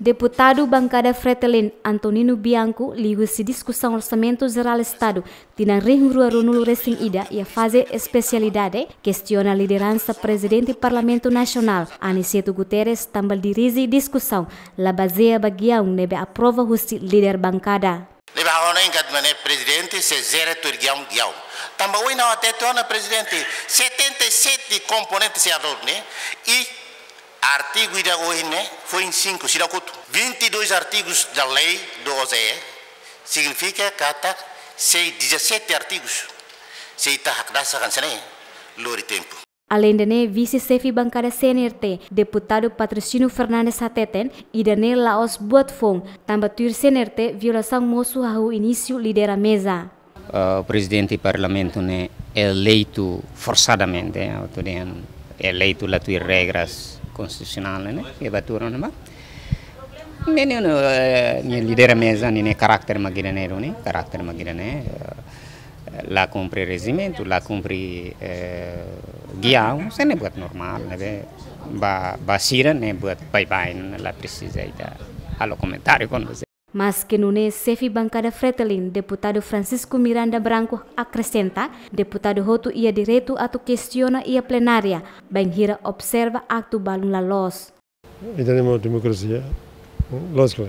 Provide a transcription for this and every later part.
Deputado bancada Fretelin Antonino Bianco ligou-se discussão orçamento geral Estado tina rua Ronul Recém Ida e a fase especialidade questiona a liderança presidente do Parlamento Nacional Aniceto Guterres também dirige discussão la baseia baguião nebe aprova husi líder bancada Nebe agora engat mané presidente se zera turgião guião, também não até torna é presidente 77 componentes se adorne e artigo da ONU né? foi em cinco, Siracuto. 22 artigos da lei do OZE significa kata sei 17 artigos. Sei tahak a sana lori tempo. Além de NE, né, vice-chefe bancária CNRT, deputado Patrocínio Fernandes Ateten, e da NE né, Laos Buatfong, tambatur CNRT violação moço ao início lidera mesa. O presidente do parlamento né, é eleito forçadamente, né, é eleito lá regras leader constitucionalne hebaturunima ಇನ್ನೇನೇನು eh, lideramezanine caractere magidanedoni caractere magidane eh, la compri resimento la compri eh, giau sene buat normal nebe ba basira ne buat bye bye la precisa ida allo commentario con você mas que nune é Sefi Bancada Fretelin, deputado Francisco Miranda Branco acrescenta, deputado Roto ia direito ato questiona a plenária, bem hira observa acto balun la los. Ita nemo democracia, lógico.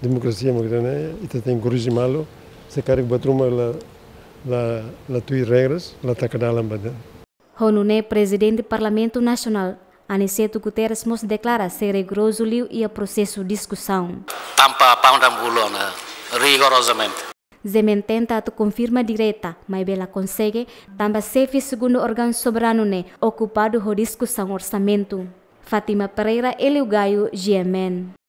Democracia mo kita ne, ita tem corrigir malo, se cargo batruma la, la, la tui regras, la takadalam badan. Honune Presidente do Parlamento Nacional, Aniceto Guterres nos declara ser rigoroso liu e é processo de discussão. Tampa pão da bulona, rigorosamente. Zemententa to confirma direta, mas ela consegue também ser segundo órgão soberano né, ocupado a discussão orçamento. Fátima Pereira, Elio Gaio, GMN.